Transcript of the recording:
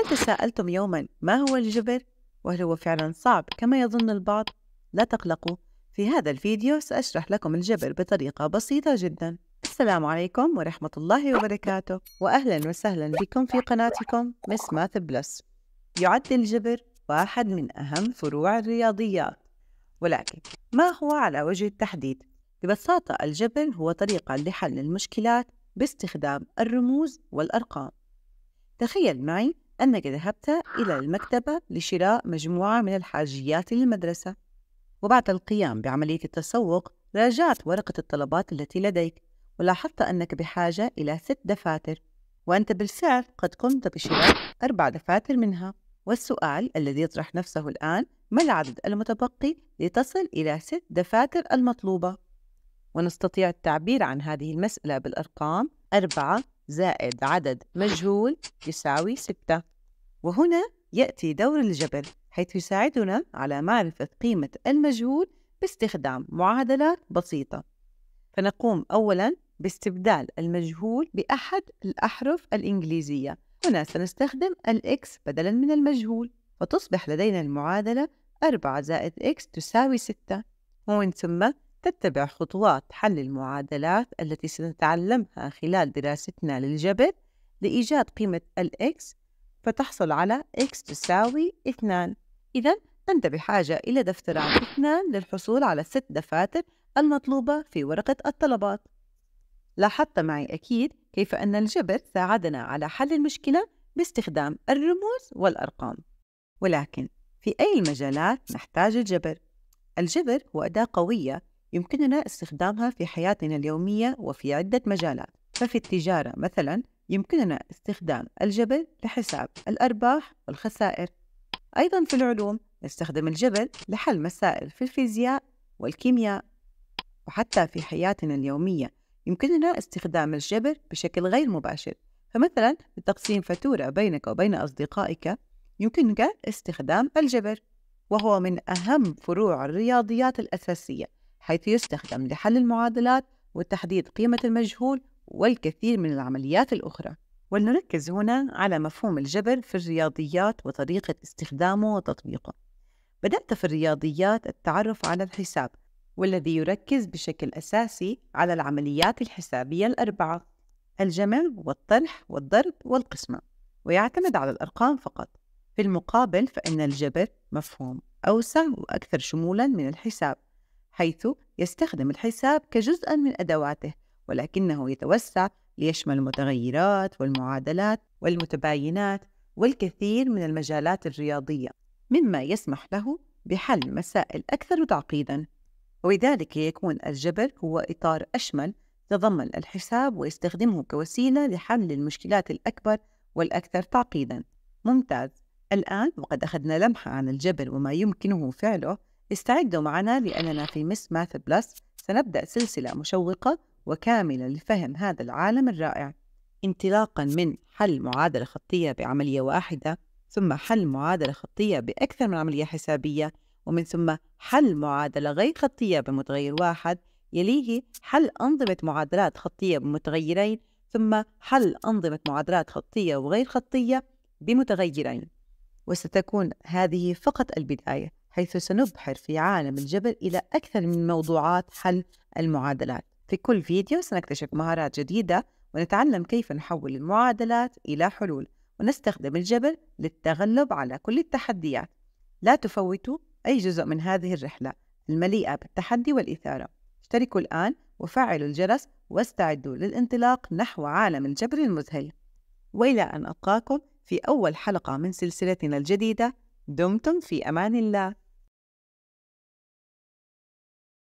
هل تساءلتم يوما ما هو الجبر؟ وهل هو فعلا صعب كما يظن البعض؟ لا تقلقوا في هذا الفيديو سأشرح لكم الجبر بطريقة بسيطة جدا السلام عليكم ورحمة الله وبركاته وأهلا وسهلا بكم في قناتكم مس ماث بلس يعد الجبر واحد من أهم فروع الرياضيات ولكن ما هو على وجه التحديد؟ ببساطة الجبر هو طريقة لحل المشكلات باستخدام الرموز والأرقام تخيل معي أنك ذهبت إلى المكتبة لشراء مجموعة من الحاجيات للمدرسة وبعد القيام بعملية التسوق راجعت ورقة الطلبات التي لديك ولاحظت أنك بحاجة إلى ست دفاتر وأنت بالفعل قد قمت بشراء أربع دفاتر منها والسؤال الذي يطرح نفسه الآن ما العدد المتبقي لتصل إلى ست دفاتر المطلوبة؟ ونستطيع التعبير عن هذه المسألة بالأرقام أربعة زائد عدد مجهول يساوي ستة وهنا يأتي دور الجبل حيث يساعدنا على معرفة قيمة المجهول باستخدام معادلات بسيطة فنقوم أولاً باستبدال المجهول بأحد الأحرف الإنجليزية هنا سنستخدم الإكس بدلاً من المجهول وتصبح لدينا المعادلة 4 زائد x تساوي 6 ومن ثم تتبع خطوات حل المعادلات التي سنتعلمها خلال دراستنا للجبل لإيجاد قيمة الإكس فتحصل على x تساوي 2 إذا أنت بحاجة إلى دفتران اثنان للحصول على الست دفاتر المطلوبة في ورقة الطلبات لاحظت معي أكيد كيف أن الجبر ساعدنا على حل المشكلة باستخدام الرموز والأرقام ولكن في أي المجالات نحتاج الجبر؟ الجبر هو أداة قوية يمكننا استخدامها في حياتنا اليومية وفي عدة مجالات ففي التجارة مثلا يمكننا استخدام الجبل لحساب الأرباح والخسائر أيضا في العلوم نستخدم الجبل لحل مسائل في الفيزياء والكيمياء وحتى في حياتنا اليومية يمكننا استخدام الجبر بشكل غير مباشر فمثلا لتقسيم فاتورة بينك وبين أصدقائك يمكنك استخدام الجبر وهو من أهم فروع الرياضيات الأساسية حيث يستخدم لحل المعادلات وتحديد قيمة المجهول والكثير من العمليات الأخرى ولنركز هنا على مفهوم الجبر في الرياضيات وطريقة استخدامه وتطبيقه بدأت في الرياضيات التعرف على الحساب والذي يركز بشكل أساسي على العمليات الحسابية الأربعة الجمع والطرح والضرب والقسمة ويعتمد على الأرقام فقط في المقابل فإن الجبر مفهوم أوسع وأكثر شمولا من الحساب حيث يستخدم الحساب كجزء من أدواته ولكنه يتوسع ليشمل المتغيرات والمعادلات والمتباينات والكثير من المجالات الرياضية مما يسمح له بحل مسائل أكثر تعقيداً وبذلك يكون الجبر هو إطار أشمل تضمن الحساب ويستخدمه كوسيلة لحل المشكلات الأكبر والأكثر تعقيداً ممتاز الآن وقد أخذنا لمحة عن الجبر وما يمكنه فعله استعدوا معنا لأننا في مس ماث بلس سنبدأ سلسلة مشوقة وكاملة لفهم هذا العالم الرائع انطلاقا من حل معادلة خطية بعملية واحدة ثم حل معادلة خطية بأكثر من عملية حسابية ومن ثم حل معادلة غير خطية بمتغير واحد يليه حل أنظمة معادلات خطية بمتغيرين ثم حل أنظمة معادلات خطية وغير خطية بمتغيرين وستكون هذه فقط البداية حيث سنبحر في عالم الجبر إلى أكثر من موضوعات حل المعادلات في كل فيديو سنكتشف مهارات جديدة ونتعلم كيف نحول المعادلات إلى حلول ونستخدم الجبر للتغلب على كل التحديات لا تفوتوا أي جزء من هذه الرحلة المليئة بالتحدي والإثارة اشتركوا الآن وفعلوا الجرس واستعدوا للانطلاق نحو عالم الجبر المذهل وإلى أن ألقاكم في أول حلقة من سلسلتنا الجديدة دمتم في أمان الله